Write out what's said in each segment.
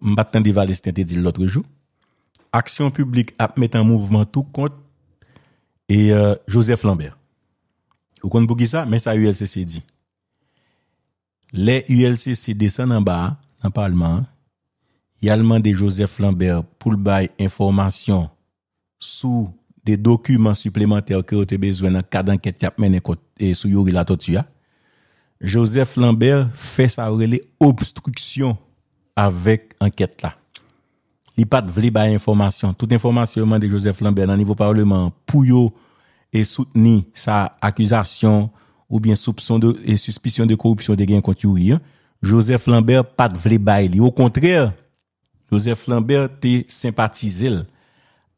Mbaten di valestente di l'otre jou. Aksyon publik ap met an mouvment tout kont e euh, Joseph Lambert. Ou kont bou ki sa, men sa ULCC di. Le ULCC desan an ba, an palman, yalman de Joseph Lambert pou l'bay informasyon sou de dokumen suplemente ou kreote bezwen an kadan ket yap men e sou yori la totu ya. Joseph Lambert fe sa orele obstruksyon avèk anket la. Li pat vle baye informasyon, tout informasyonman de Joseph Lambert nan nivou parleman, pou yo e souteni sa akuzasyon ou bien soupson de, e suspisyon de korupsyon de gen konti ou riyan, Joseph Lambert pat vle baye li. Ou kontrèr, Joseph Lambert te simpatize l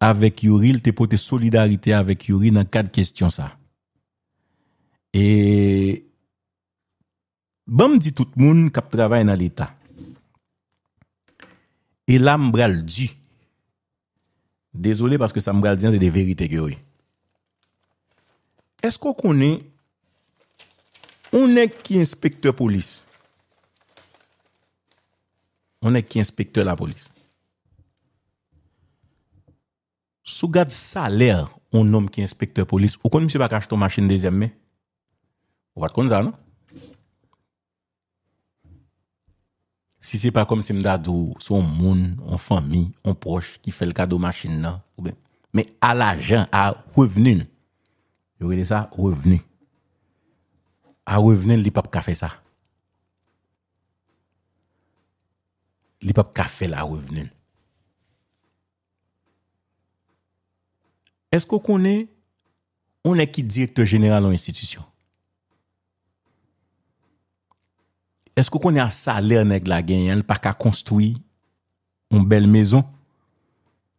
avèk yoril, te pote solidarite avèk yoril nan kade kestyon sa. E, bam di tout moun kap travay nan l'Etat. E la mbral di. Desole paske sa mbral di an, se de verite gyo e. Esko konen, ou ne ki inspektor polis? Ou ne ki inspektor la polis? Sou gad saler, ou nom ki inspektor polis, ou konen msi pa kache ton machin dezem me? Ou pat kon za nan? Si se pa kom se mda do son moun, an fami, an proche, ki fe l kado machin nan, me al ajan, a revenin, yo wede sa, revenin. A revenin li pap kafe sa. Li pap kafe la revenin. Esko konen, one ki direktor general an institisyon? Esko konye a saler neg la genyen pak a konstoui on bel mezon?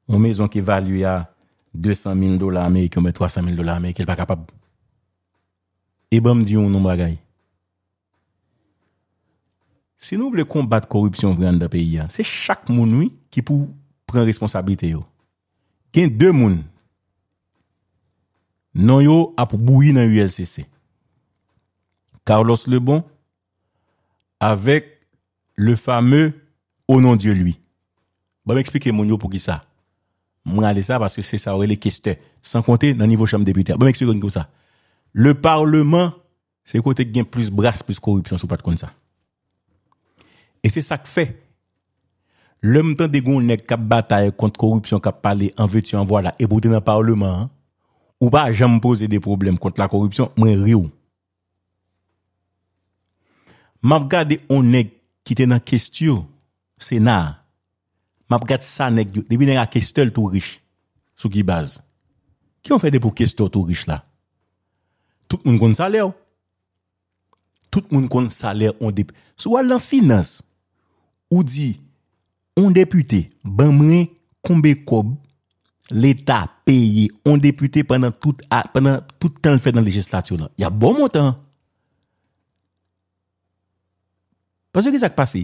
On mezon ki valu ya 200.000 dola Amerike ou 300.000 dola Amerike el pak a pap. E bom diyon ou nou bagay. Se nou vle kombat korupsyon vrean da peyi ya, se chak moun wii ki pou pren responsabilite yo. Keny de moun nan yo ap bouyi nan ULCC. Karlos Lebon avec le fameux au nom de Dieu lui. vais m'expliquer mon pour qui ça. Moi, aller ça parce que c'est ça, les questions. Sans compter dans le niveau chambre député. Bon, m'expliquer comme ça. Le Parlement, c'est côté qui a plus brasse, plus corruption, sous pas de compte ça. Et c'est ça qui fait. L'homme temps des gon qui bataille contre corruption qui parler en veux-tu en voilà et dans le parlement hein, ou pas jamais poser des problèmes contre la corruption moi rio Mab gade on neg ki te nan kestyo, se nan, mab gade sa neg, debi nan a kestyo tou rich, sou ki baz. Ki yon fède pou kestyo tou rich la? Tout moun kon salè ou? Tout moun kon salè on dep. Sou wèl lan finans, ou di, on depute, ban mwen, konbe kob, l'Etat, peye, on depute, penan tout an fèd nan legislasyon la. Ya bon mot an. Yon, Pas yon ki sak pase,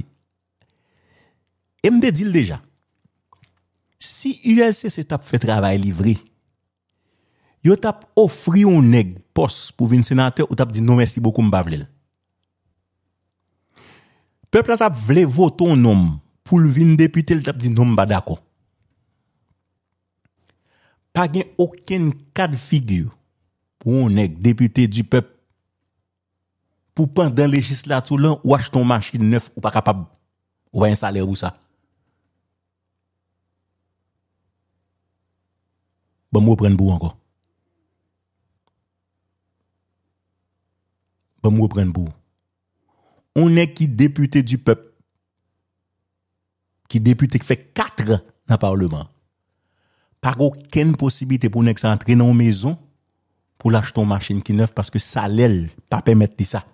mbe dil deja, si ULC se tap fe trabay livri, yo tap ofri yon neg pos pou vin senate ou tap di nomes si bokoum bavlel. Pepl atap vle voton nom pou vin depite l tap di nom badako. Pa gen okken kad figyou pou yon neg depite di pep. pou pan dan legislatou lan, waj ton machin neuf ou pa kapab ou pa yon saler ou sa. Ba bon, mwen pren bou anko. Ba bon, mwen pren bou. On ek ki depute du pep, ki depute ki fe katre nan parleman, par ou ken posibite pou nek sa antre nan mezon pou lach ton machin ki neuf paske salel pa pemet di sa.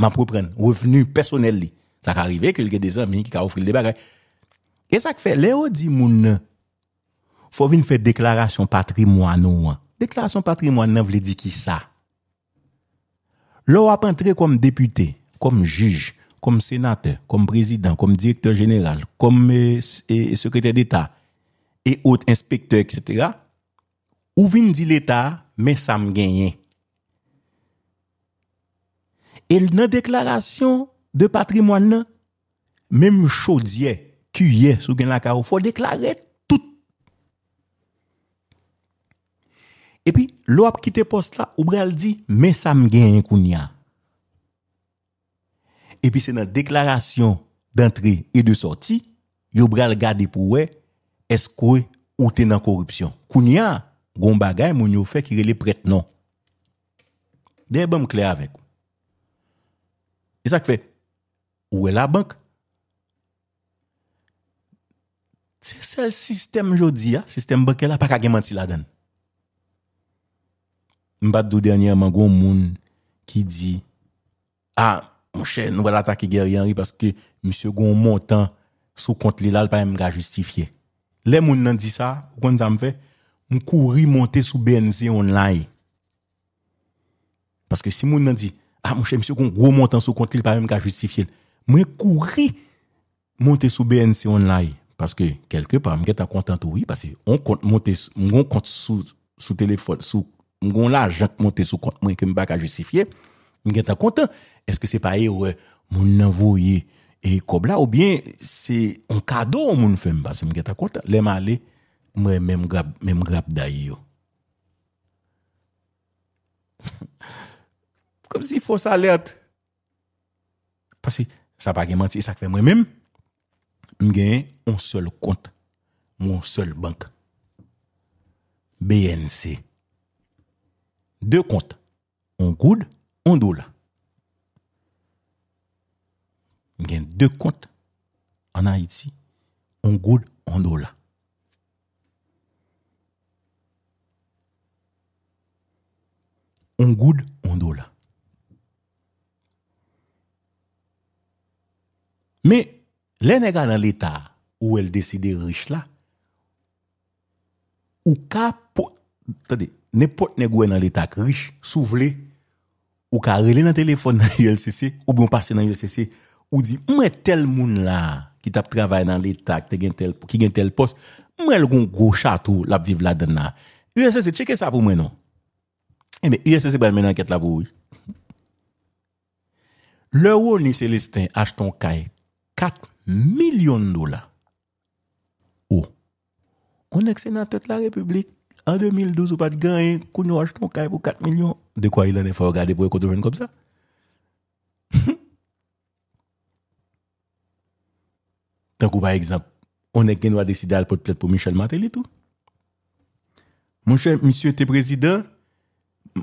ma prou pren, revenu personel li. Sa ka arrive, kelke de zan mi ki ka oufri le debare. Kesa k fe, le ou di moun, fò vin fè deklarasyon patrimoine ou an. Deklarasyon patrimoine nan vle di ki sa. Lò ou ap antre kom depute, kom juj, kom senate, kom prezident, kom direktor general, kom sekretè d'Etat e ot, inspektè, etc. Ou vin di l'Etat, men sa m genyen. El nan deklarasyon de patrimon nan, menm chodye, kuyye sou gen la karofo, deklare tout. Epi, lop ki te post la, oubrel di, men sa mgen yon kounia. Epi, se nan deklarasyon d'entre e de soti, yon brel gade pou we, eskwe ou tenan korupsyon. Kounia, goun bagay moun yo fe ki re le pretenon. Dey bon mkle avek ou. E sa ki fe, ou e la bank? Se sel sistem jo di ya, sistem bank e la, pa ka gemanti la den. M bad do denyaman, goun moun ki di, a, mouche nouvel atake geryan ri paske msye goun montan sou kont li la lpa mga justifiye. Le moun nan di sa, moun kouri monten sou BNZ online. Paske si moun nan di, Mwen chèm sou kon goun montan sou kontil pa mwen ka justifyen. Mwen kouri montan sou BNC online. Paske kelke pa, mwen ket akontan tou yi. Paske mwen kontan sou telefon sou. Mwen kon la jank montan sou kontan mwen ke mwen pa ka justifyen. Mwen ket akontan. Eske se pa yi ou mwen nanvou yi e kobla ou bien se an kado mwen fèm. Paske mwen ket akontan. Lèman lè mwen mèm grab dayi yo. Mwen kom si fos alert. Pas si, sa pa ge manti, sa kve mwen menm, m gen, mwen sol kont, mwen sol bank. BNC. De kont, mwen goud, mwen do la. M gen, de kont, anay ti, mwen goud, mwen do la. M gen, mwen goud, mwen do la. Mè, lè nè gwa nan l'Etat ou el deside riche la, ou ka pot, tade, ne pot nè gwa nan l'Etat riche, souvle, ou ka rele nan telefon nan ULCC, ou bon passe nan ULCC, ou di, mè tel moun la ki tap travay nan l'Etat, ki gen tel post, mè l'gon gwo chato lap viv la dena. ULCC, cheke sa pou mè nan. Mè, ULCC bè mè nan ket la pou wè. Le wò ni se liste, ach ton kait, e 4 milyon dola. Ou? On ekse nan tèt la republik. An 2012 ou pat gen, kou nou ajiton kaj pou 4 milyon. De kwa ilan e faw gade pou ekotoujen kòp sa? Tan kou pa ekzamp, on ek gen wad eside al pot plèt pou Michel Matelitou. Moun chè, misyon te prezident,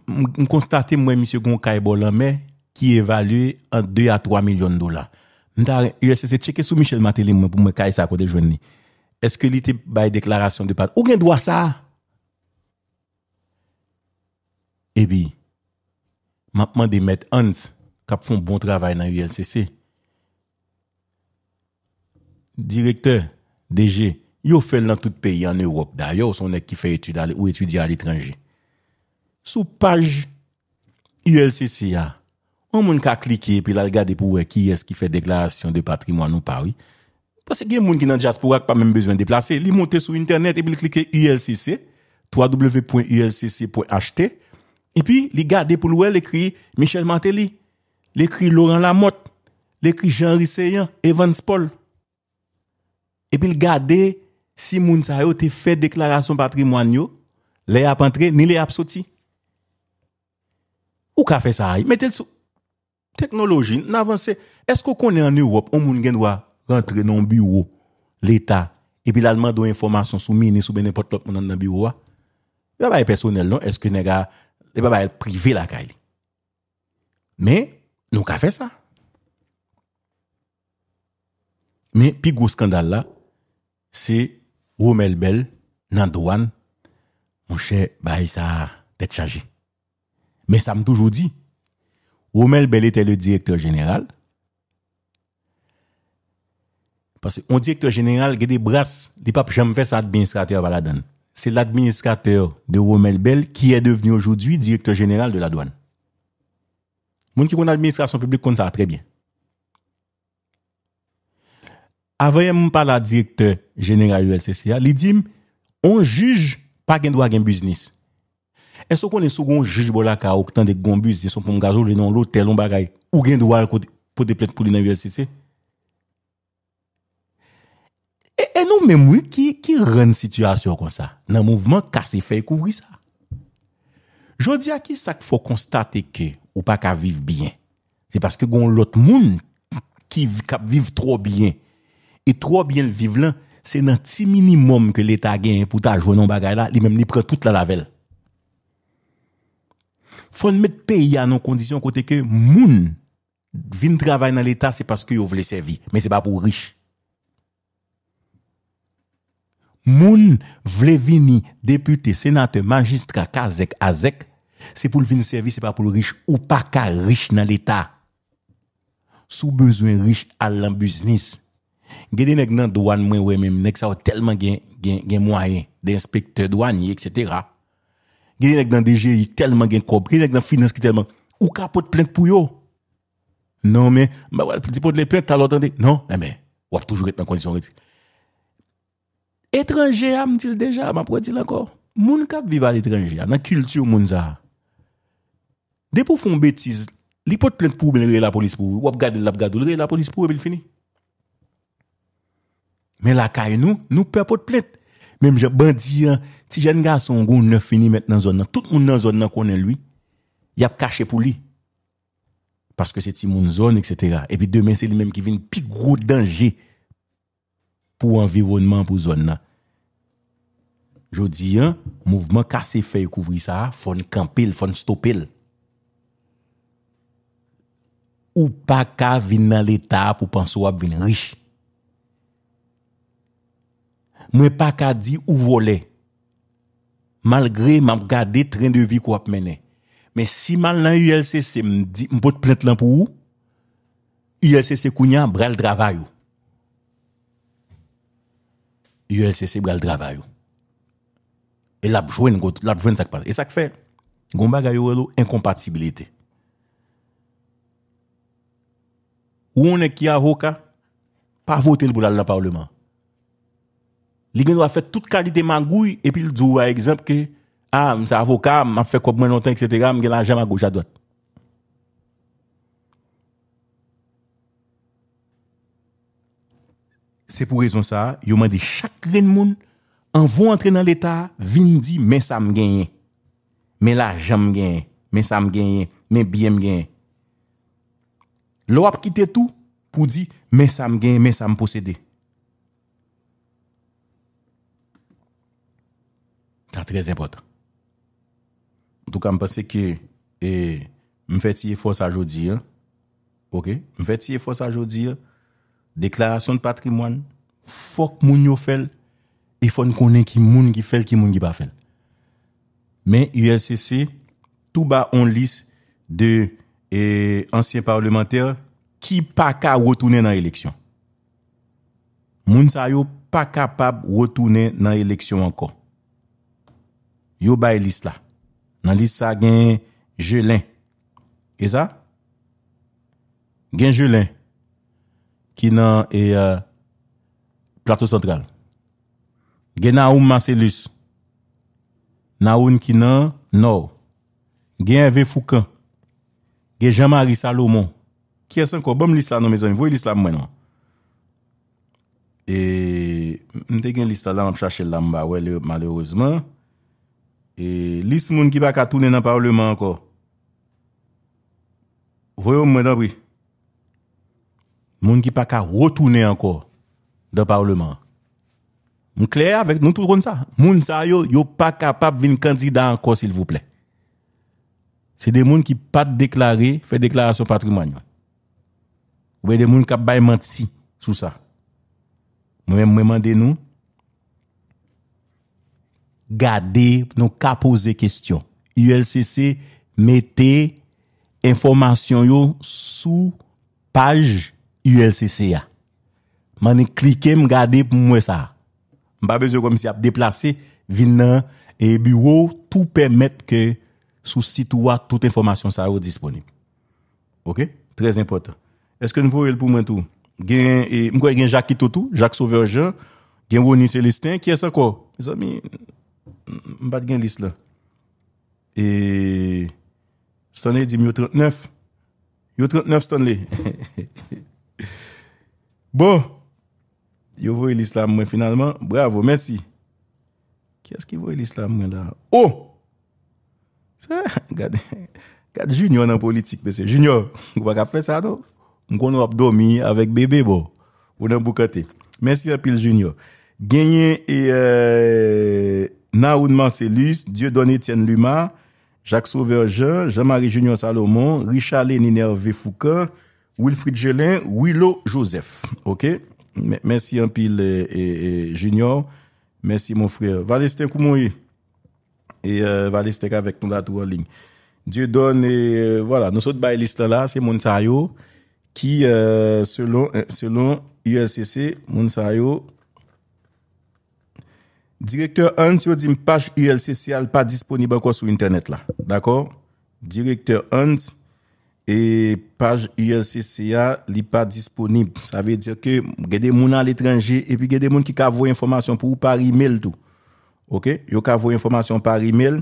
moun konstate mwen misyon kon kaj bolan me, ki evalue an 2 a 3 milyon dola. Ndare, ULCC, cheke sou Michel Matelim pou mwen kay sa kode jwen ni. Eske li te bay deklarasyon de pati? Ogen dwa sa? Ebi, eh mapman de met Hans kap foun bon travay nan ULCC. Direkteur, DG, yo fel nan tout peyi an Europe. Dayo, sou nek ki fe etu dali ou etu di al itranji. Sou paj ULCC ya. An moun ka klike, e pi la l gade pou wè ki eski fè deklarasyon de patrimoine ou pa wè. Pase gen moun ki nan jaspou wè ak pa mèm bezwen deplase. Li monte sou internet epi li klike ulcc, www.ulcc.ht. Epi li gade pou l wè l ekri Michel Martelly, l ekri Laurent Lamotte, l ekri Jean Risseyen, Evans Paul. Epi l gade si moun sa yo te fè deklarasyon patrimoine yo, le ap antre ni le ap soti. Ou ka fè sa yi? Mè tel sou. Teknoloji, nan avanse, esko konen an Europe, an moun genwa rentre nan biwo l'Etat epi l'alman do informasyon sou mini sou ben nipotlop moun nan biwo wa? Ba baye personel non, eske ne ga, ba baye prive la kay li. Men, nou ka fe sa. Men, pi gwo skandal la, se, wou mel bel, nan doan, moun chè baye sa det chaje. Men, sa m toujou di, men, Womel Bel ete le direktor jeneral. On direktor jeneral gede bras di pap jom fes administrateur wala dan. Se l'administrateur de Womel Bel ki e deveni oujoudwi direktor jeneral de la douan. Moun ki kon administrasyon publik kon sa, trebyen. Avoyen moun pala direktor jeneral ULCCA, li dim, on juj pa gen dwa gen biznis. Enso kon enso kon juj bo la ka oktan dek gombus se son pou m gazo le nan lo telon bagay ou gen dwa pou deplet pou li nan ULCC. En nou menmou ki ren situasyon kon sa nan mouvment kase fey kouvri sa. Jodi a ki sa kifo konstate ke ou pa ka viv bien. Se paske kon lot moun ki kap viv tro bien e tro bien viv lan se nan ti minimum ke leta gen pou ta jwenon bagay la li menm ni pren tout la lavel. Fon met peyi an an kondisyon kote ke moun vin travay nan l'Etat se paske yo vle servi, men se pa pou rish. Moun vle vini depute, senate, magistra, kazek, azek, se pou vin servi se pa pou rish ou pa ka rish nan l'Etat. Sou bezwen rish alan biznis. Gede nek nan douan mwen wè mèm, nek sa wè telman gen mwae, de inspektor douan, etc., genen ek dan DJI telman gen kop, genen ek dan finance ki telman, ou ka pot plenk pou yo? Non men, ma wap di pot le plenk talot an de, non, eh, wap toujou et nan kondisyon reti. Etranje a mdil deja, ma pou wadil ankor, moun kap viva l'etranje a, nan kilti ou moun zaha. De pou fon betiz, li pot plenk pou men re la polis pou, wap gad el lap gad ou, re la polis pou ep el fini. Men la kay nou, nou pe apot plenk. Men mjè bandi an, nan, Si jen gen son goun ne fini met nan zon nan, tout moun nan zon nan konen lui, yap kache pou li. Paske se ti moun zon, etc. Epi demen se li menm ki vin pi grou denje pou envivounman pou zon nan. Jodi yon, mouvment kase fey kouvri sa, fon kampil, fon stopil. Ou pa ka vin nan l'Etat pou panso ap vin rish. Mwen pa ka di ou volè, malgré m'a gardé train de vie qu'on a mené. Mais si mal dans ULCC me dit me plainte là pour ULCC kounya bral travail. ULCC bral travail. Et l'a je l'a joindre ça passe. Et ça fait gon bagay incompatibilité. Ou on est qui avocat pas voter pour le parlement. Li gen do a fè tout kalite man gouy epi l do a ekzamp ke a, ah, m sa avokam, m ap fè koub mwen anten, etc. m gen la jama goujadot. Se pou rezon sa, yo mandi chak ren moun an vou antre nan l etat, vin di men sa m genye. Men la jama genye, men sa m genye, men biyem genye. Lo ap kite tou pou di men sa m genye, men sa m posede. Ta trez impotant. En tout ka m'pense ki m'fet siye fos a jodi ya. Ok? M'fet siye fos a jodi ya deklarasyon patrimwan fok moun yo fel e fon konen ki moun ki fel ki moun ki pa fel. Men ULCC tou ba on lis de eh, ansye parlementer ki pa ka wotounen nan eleksyon. Moun sa yo pa kapab wotounen nan eleksyon ankon. Yobay list la. Nan list sa gen Jelin. Eza? Gen Jelin. Ki nan e... e Plato Central. Gen Naoum Marcelus. Naoun ki nan Nou. Gen Vefoukan. Gen Jamaris Aloumon. Ki yasanko, bom list la nan me zan. Voi list la mwen an. E... Mte gen list la nan ap chache lamba. Malerouzman... E lis moun ki pa ka toune nan parleman anko. Voyou mwen dabri. Moun ki pa ka wotoune anko. Nan parleman. Moun kler avèk nou tout roun sa. Moun sa yo yo pa kapap vin kandida anko sil vouple. Se de moun ki pa deklare, fe deklarasyon patrimanyon. Ou be de moun ka bayman si sou sa. Mwen mwen mwende nou. Mwen mwen mwende nou. Gade, nou ka pose kestyon. ULCC, mette informasyon yo sou page ULCC ya. Mane klike m gade pou mwe sa. M pa bezo komisi ap deplase vin nan e biwo tou pemet ke sou sitwa tout informasyon sa yo disponib. Ok? Trez importan. Eske nou vwe el pou mwen tou? Gen, e, m kwe gen Jacques Kitotou, Jacques Sauveur-Jean, gen Mouni Celestin, kye sa ko? E sa mi... Mbat gen lis la. E... Stanley di mi 39. Yo 39 Stanley. bon. Yo voye l'Islam, la mwen Bravo, merci. Qui est ki voye lis la mwen Oh! Sa, gade. Gade junior la politique, monsieur. Junior. vous wak ap ça? sa do. Mwen kon dormir avec bébé bebe bo. Ou nan Merci Mersi apil junior. Genye et... E, Naoun Marcellus, donne Étienne Luma, Jacques Sauveur Jean, marie Junior Salomon, Richard Lénine Hervé Foucault, Wilfried Gelin, Willow Joseph. OK? Merci un pile, et, Junior. Merci, mon frère. Valestin Koumoui. Et euh, Valestin avec nous là, tout en ligne. Dieu donne, euh, voilà, nous sommes là, c'est Mounsayo, qui, euh, selon, euh, selon USCC Mounsayo, Direkteur Hans, yo di m page ULCCA li pa disponible kwa sou internet la. D'akor? Direkteur Hans e page ULCCA li pa disponible. Sa vey dir ke gède moun an l'étranger epi gède moun ki kavou informasyon pou ou par e-mail tou. Ok? Yo kavou informasyon par e-mail.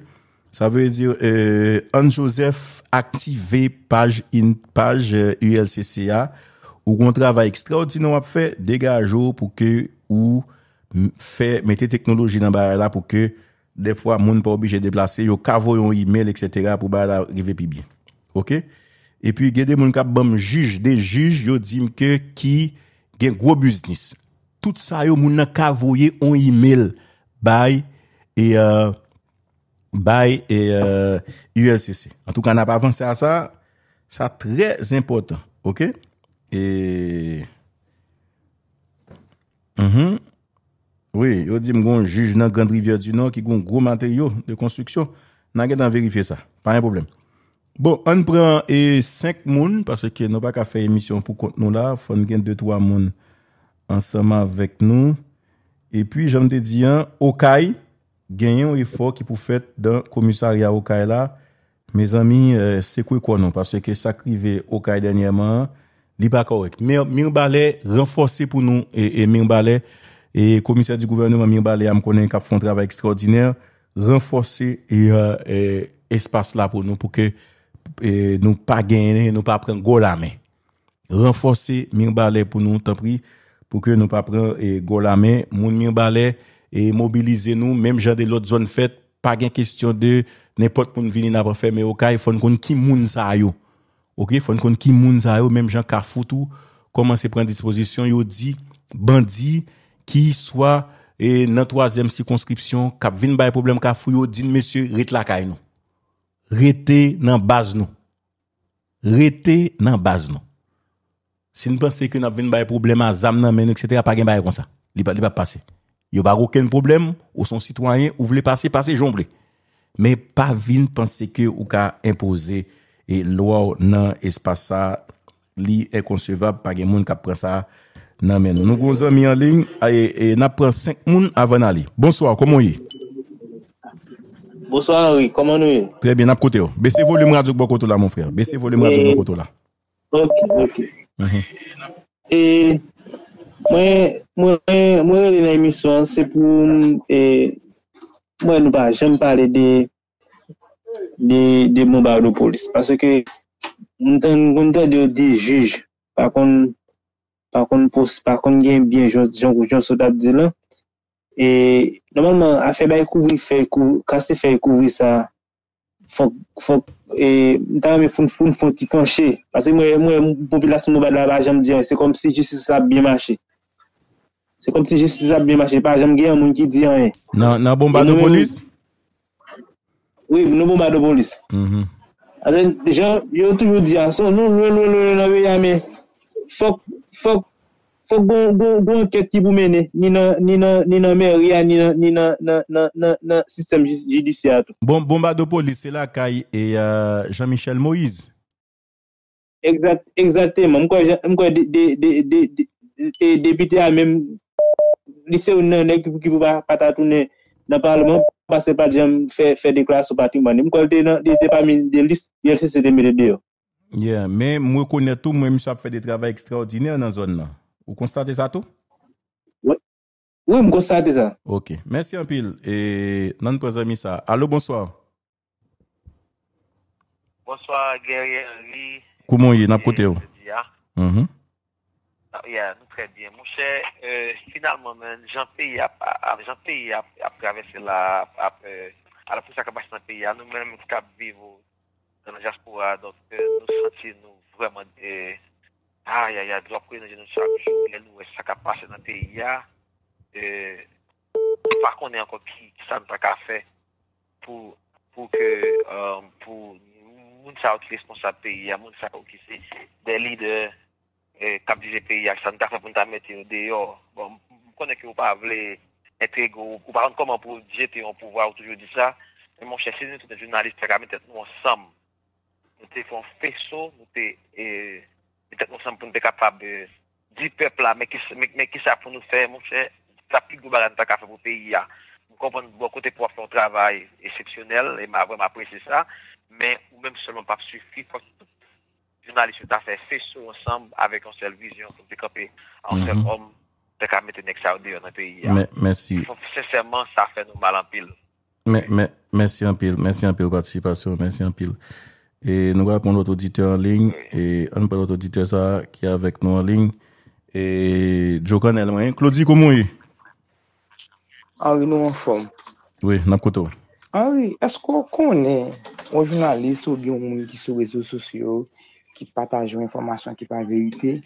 Sa vey dir, e, Hans-Joseph, aktive page ULCCA e, ou kon travay ekstra. Odi nou ap fè, degaj ou pou ke ou... mette teknoloji nan baye la pou ke defwa moun pou bi jè deplase yo kavoy yon email etc pou baye la rive pi byen. Ok? E pi gède moun kap bom jij, de jij yo di mke ki gen gwo biznis. Tout sa yo moun nan kavoye yon email baye e, baye e, ULCC. An tou kan ap avanse a sa sa trèz important. Ok? E... Oui, yo di mgon juj nan Grande Rivière du Nord ki goun goun materyo de konstruksyon, nan gen nan verifiye sa, pa yon problem. Bon, an pran e 5 moun, parce ke nou bak a fèy emisyon pou kont nou la, fon gen 2-3 moun ansama vek nou, e pi jom te diyan, Okay, genyon e fok ki pou fèt dan komisariya Okay la, me zami, euh, se kwe kon nou, parce ke sa krive Okay denyèman, li bak awek. Min balè renforsè pou nou, e min balè E komisyen di gouverneur mi mbale am konen ka fon travay ekstraordiner renforsi e, e, espas la pou nou pou ke nou pa gen nou pa pren go la men renforsi mi mbale pou nou ta pri pou ke nou pa pren go la men moun mi mbale e mobilize nou mem jan de lot zon fet pa gen kestyon de nepot pou nou vini na pa fe me oka e fon kon ki moun sa yo ok fon kon ki moun sa yo mem jan ka foutou koman se pren disposisyon yo di bandi Ki swa e, nan toazem sikonskripsyon kap vin baye problem ka fuyo din mesye ret lakay nou. Rete nan baz nou. Rete nan baz nou. Se nou panse ke nan vin baye problem a zam nan men ek sete a, pa gen baye kon sa. Li pa di pa pase. Yo ba roken problem ou son sitwanyen ou vle pase, pase, jom vle. Men pa vin panse ke ou ka impose e loa nan espasa li e konsevab pa gen moun kap pransa a. Naman, nou gounza mi an ling ay e, nap pran 5 moun avan ali. Bonswa, koman ou ye? Bonswa, koman ou ye? Tre bin, nap kote ou. Bese volim radjouk boku to la, moun fre. Bese volim radjouk eh. boku to la. Ok, ok. Mhm. E, mwen mwen li nan emisyon, se pou e, mwen nou pa, jenm pale de de moun bado polis, parce ke mwen ten konta di yo di juj pa kon pa kon gen bien jouns jouns ou jouns ou dat di lan e normalman a fey bay kouvri fey kouvri, kase fey kouvri sa fok fok e tan me foun foun foun ti kwanche pase mwen mwen moun popilasyon nou badal a janm diyan, se kom si jissi sa biye mache se kom si jissi sa biye mache pa janm gen moun ki diyan nan bomba do polis oui, nan bomba do polis a den, dijan yo tou yo diyan, so nou nou nou nou fok Fok bon ket ki pou mene, ni nan me ria, ni nan sistem jidisyat. Bon, bon ba do polis, se la Kaye e euh, Jean-Michel Moïse. Eksatèman, mkwa depite a men, lise ou nan ek ki pou pa patatounen nan parloman, mkwa se pa jen fè dekla sopati mwen, mkwa se pa men de liste, yel se se teme de deyo. Ya, men mwen konnen tou mwen mwen mwen sa pou fè de travè ekstraordinè nan zon nan. Ou konstate sa tou? Ou mwen konstate sa. Ok, mwen si an pil. E nan mwen pozè misa. Alo, bonsoir. Bonsoir, Gerien, Henri. Koumon yi, nan pote ou? Ya. Mwen mm-hmm. mwen. Ah, ya, nou pre bien. Mwen se, euh, finalman, jante yi ap, jante yi ap, ap gavese la, ap, ap, ala pou sa kabastan pe yi. An nou mwen mwen mwen kabe vivou. nan jaspoura, nou santi nou vreman, a, ya, ya, drop kwen nan jenoun sa, nou wè sa kapase nan te ya, e, par konen anko ki, sa nou ta kafe, pou, pou ke, pou, moun sa ou ki responsa pe ya, moun sa ou ki se, de li de, e, kap dije pe ya, sa nou ta kafe pou nou ta mette yo, de yo, bon, mou konen ki ou pa vle, ete ego, ou pa an koman pou dije pe yo, pou vwa ou toujou di sa, moun chesine touten jounalist, pe gamete nou ansam, nous te fait e, e faisceau, nous peut nous sommes pour capables de dire peuple là, mais quest mais, qu'est-ce ça pour nous faire, mon cher, ça plus de qu'à faire pour pays Nous comprenons beaucoup de pour un travail exceptionnel, et ma, vraiment apprécié ça, mais, ou même seulement pas suffit, parce que journalistes ont fait faisceau ensemble avec une seule vision pour décamper un seul homme, mhm. de qu'à mettre dans le pays Sincèrement, ça fait nous mal en pile. Merci en pile, merci en pile participation, merci en pile. E nou gwa apon loto dite anling, anpe loto dite sa ki avek nou anling, e djokan el mwen, klodi kou moun yi? Awi, nou moun fom. Oui, nap koto. Awi, esko konen o jounalist sou gen moun ki sou wezo sosyo, ki patajou informasyon ki pa verite,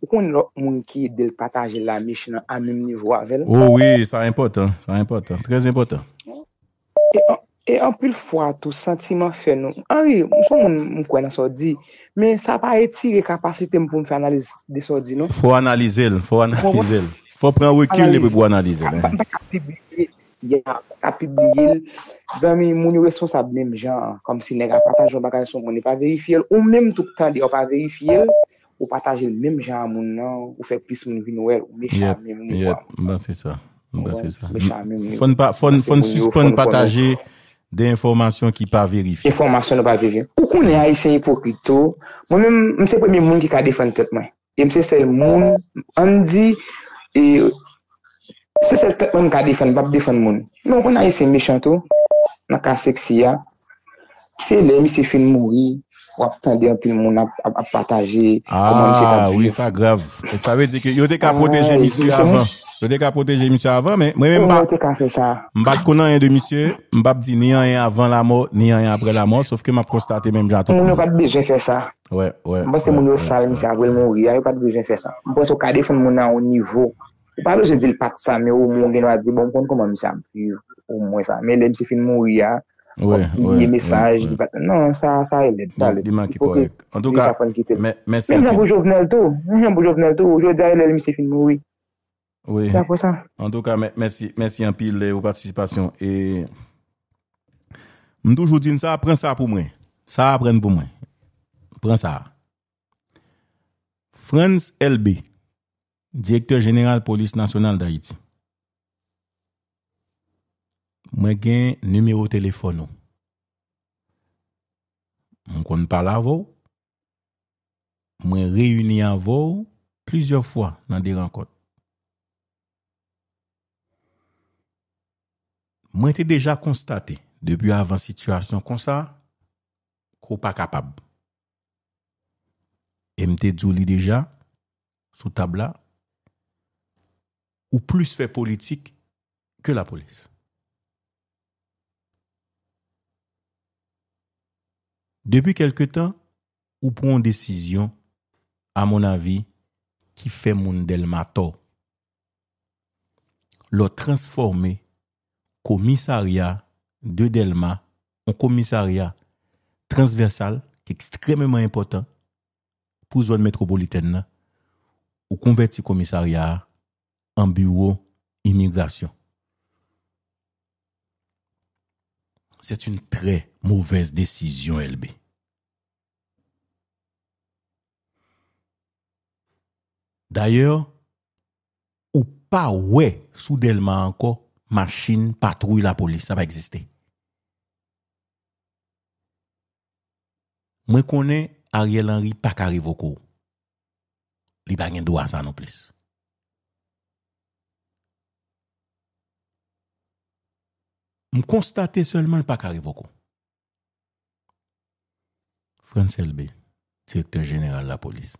ou konen lop moun ki del patajou la mish nan anem nivou avèl? Ou oh oui, sa impot, sa impot, trez impot. E an? E anpil fwa tou, senti man fè nou. Anri, mwen kwen an sò di, men sa pa etire kapasite m pou m fè analize de sò di nou. Fò analize l, fò analize l. Fò pren wikil li pou analize l. Kapi bingil, kapi bingil. Zami, moun yo wè sò sab nem jan, kom si nega patajon bakalè son moun e pa verifiyel, ou mnen m touk tan di yo pa verifiyel, ou patajel nem jan moun nan, ou fèk pis moun vini wèl, ou mecham men moun wèl. Yep, yep, mwen se sa, mwen se sa. Mwen se sa, mwen se sa. Fon ah, bon, suspon pataj De informasyon ki pa verifiyon. De informasyon ki pa verifiyon. Ou konen oh, a ese nipo kito, mwen mwen mwen se pweme moun ki ka defan tet mwen. Yen mwen se se moun, an di, se se tet mwen ka defan, pap defan moun. Mwen konen a ese mechanto, na ka seksiya, se le mwen se fin moun. wap tande yon pi moun ap pataje. Ah, wè sa grav. E te savè di ki, yote ka ah, proteje misi avan. Yote ka proteje misi avan, men. Mwen mwen mba. Mwen mba te ka fè sa. Mbap konan yon de misi, mbap di ni yon yon avan la mò, ni yon yon apre la mò, sof ke mwa prostate menm janton. Mwen mwen mba te bejè fè sa. Wè, wè. Mwen mba se moun yon sal, misi avwèl moun wè, mwen mba te bejè fè sa. Mwen mba se o kade foun moun nan o nivou. Yon pa lou Op yi mesaj. Non, sa elen. Dima ki korrekt. En tout ka. Mwen jan pou jo vnen l to. Mwen jan pou jo vnen l to. Ou jò dè elen misi fin mou. Ou yi. Sa pou sa. En tout ka, mwen si anpil ou euh, participasyon. Mwen toujou din sa, pren sa pou mwen. Sa pren pou mwen. Pren sa. Frans Elbe, Direktèr Général Police Nationale d'Haïti. Mwen gen numero telefono. Mwen konn pala vò. Mwen reyouni an vò. Plisyo fwa nan de rangkot. Mwen te deja konstate. Debu avan situasyon kon sa. Kou pa kapab. Mwen te djou li deja. Sou tabla. Ou plus fe politik. Ke la polis. Depi kelke tan, ou pou an desisyon, a moun avi, ki fe moun Delma tou. Lò transforme komisarya de Delma, an komisarya transversal, ki ekstremèman impotant, pou zon metropoliten nan, ou konverti komisarya an bureau imigrasyon. Sèt un trè mouvès desisyon elbe. D'ayor, ou pa wè soudèlman anko, ma chine patrouye la polis, sa pa egziste. Mwen konen Ariel Henry pak ari voko. Li bagen do an sa nou plis. m konstate selman pa karivoko. Frans LB, direktor general la polis,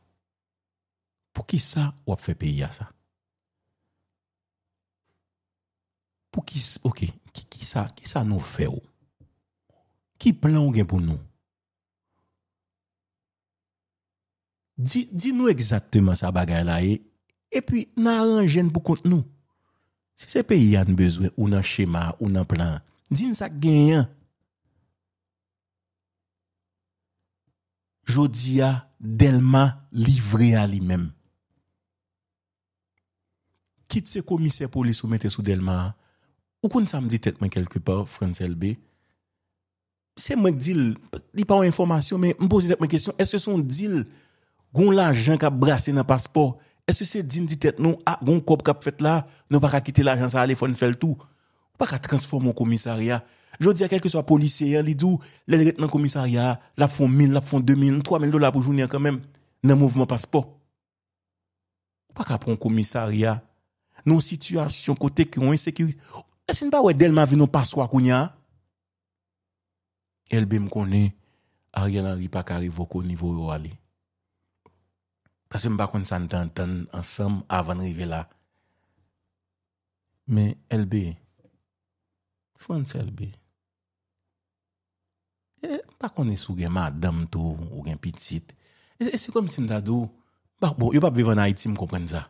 pou ki sa wap fe peyi a sa? Po ki sa nou fe ou? Ki plan ou gen pou nou? Di nou ekzateman sa bagay la e, e pi nan anjen pou kont nou? Non. Se se pe yon bezwen, ou nan chema, ou nan plan, din sa genyen. Jodi a, delman, livre a li men. Kit se komise pou li soumete sou delman, ou kon sa mdi tet men kelke pa, Frans LB, se mwen dil, li pa ou informasyon, men mpozi tet men kesyon, es se son dil, goun la jen ka brase nan paspo, E se se din di tet nou ak ah, goun kop kap non fet la, nou pa ka kite l'ajansa ale fon fel tou. Ou pa ka transformon komisariya. Jou di a kelke so a polisye yan li dou, lèl ret nan komisariya, lap fon 1000, lap fon 2000, 3000 dola pou joun yan kanmen, nan mouvman paspo. Ou pa ka pron komisariya. Nou situasyon kote ki yon ensekiris. E se nou pa wè delman vi nou paswa koun ya. El bem konen, a riyan anri pa ka revoko nivou yo ali. Pasè m pa kon san tan tan ansam avan rive la. Men elbe. Fon se elbe. E pa kon esu gen ma dam tou ou gen pitit. E, e se kom sin dadou. Bak bo, yo pa bivona iti m kompren za.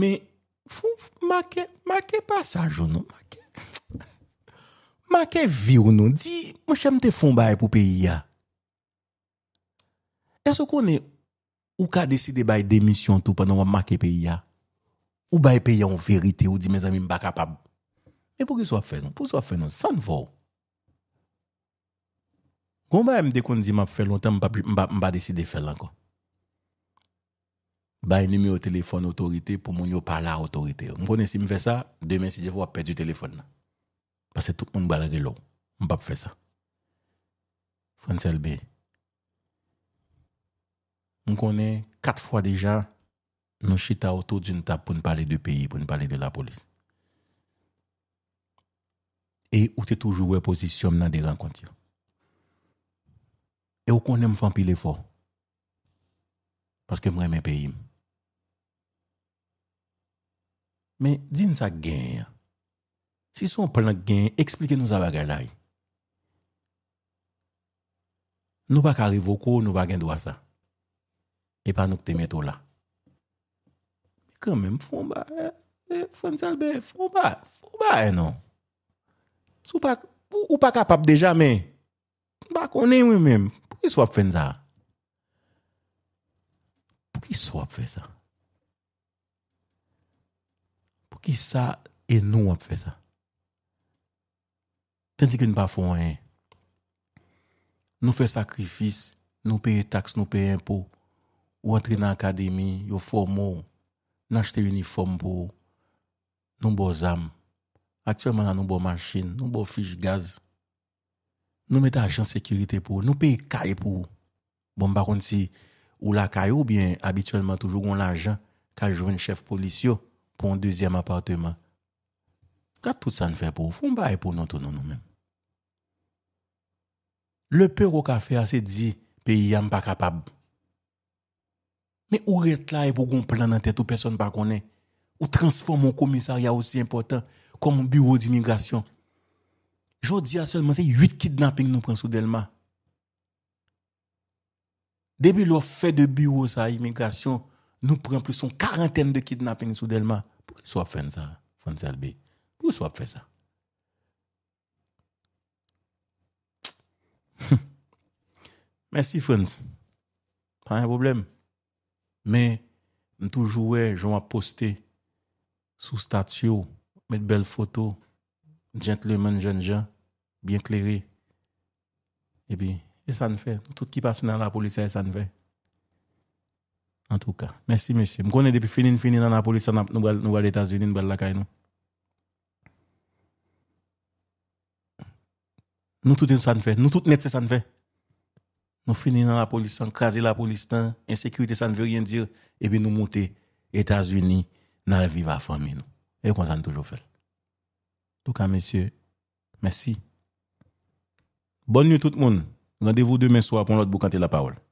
Men fon ma ke passage ou nou. Ma ke vir ou nou. Di, m chem te fon bay pou peyi ya. E se kon e... Ou ka deside baye demisyon tout pwè nan wè makè peyi ya? Ou baye peyi ya ou verite ou di men zami mba kapab? E pou ki sou ap fè nou? Pou sou ap fè nou? San vò. Kon baye mdekon di mba fè lontan mba deside fè lanko. Baye nime ou telefon otorite pou moun yo par la otorite. Mwen konen si mfè sa, demen si jè fò ap pè di telefon nan. Pase tout moun balage lò. Mpa pwè sa. Fransel bè. Mwen konen kat fwa deja mwen chita wotou djin tap pou n pali de peyi, pou n pali de la polis. E ou te toujou wè pozisyon mnen de renkonti. E ou konen mwen fan pil e fò. Paske mwen mwen peyi mwen. Men, din sa gen, si son plan gen, eksplike nou sa bagay lai. Nou pa kariv woko, nou pa gen dwa sa. E pa nou k te meto la. Kan men, fwa mba e, eh, eh, fwa nsalbe, fwa mba e, eh, fwa mba e non. Sou pa, ou pa kapap deja men. Mba konen wim men, pou ki sou ap fwen za? Pou ki sou ap fwen za? Pou ki sa e nou ap fwen za? Ten si ki nou pa fwen e, nou fwen sakrifis, nou pere taks, nou pere impou. Ou entri nan akademi, yo fomo, nan chete uniform pou, nou bo zam, aktyonman nan nou bo masjin, nou bo fich gaz, nou meta ajan sekurite pou, nou pey kae pou. Bon, bakon si ou la kae ou bien, abituelman toujou goun l'ajan, ka jwen chef polisyo pou an dezyan apateman. Kat tout san fe pou, foun ba e pou nou tonon nou men. Le pey wou ka fe a se di, pey yam pa kapab. Mais où est là et pour qu'on plan en tête ou personne ne connaît. Ou transforme un commissariat aussi important comme un bureau d'immigration. Je dis à seulement c'est 8 kidnappings nous prenons sous Delma. Depuis l'offre fait de bureau à immigration, nous prenons plus de quarantaine de kidnappings sous Delma. Pourquoi soit fait ça, Franz Albe? Pourquoi soit fait ça? Merci, Franz. Pas de problème. Mais, toujours, je vais poster sous statue, mettre belles photos, gentlemen, jeunes gens, bien clairés. Et puis, et ça ne fait. Tout qui passe dans la police, ça ne fait. En tout cas, merci monsieur. Je connais depuis fini, fini dans la police, nous allons aux États-Unis, nous allons la caille. Nous tout ça nous fait. Nous tout net, ça ne fait nous finissons dans la police, craser la police, L'insécurité, ça ne veut rien dire, et puis nous monter États-Unis dans la à de la famille. Et comme ça, nous toujours fait. En tout cas, messieurs, merci. Bonne nuit tout le monde. Rendez-vous demain soir pour notre boucanter la parole.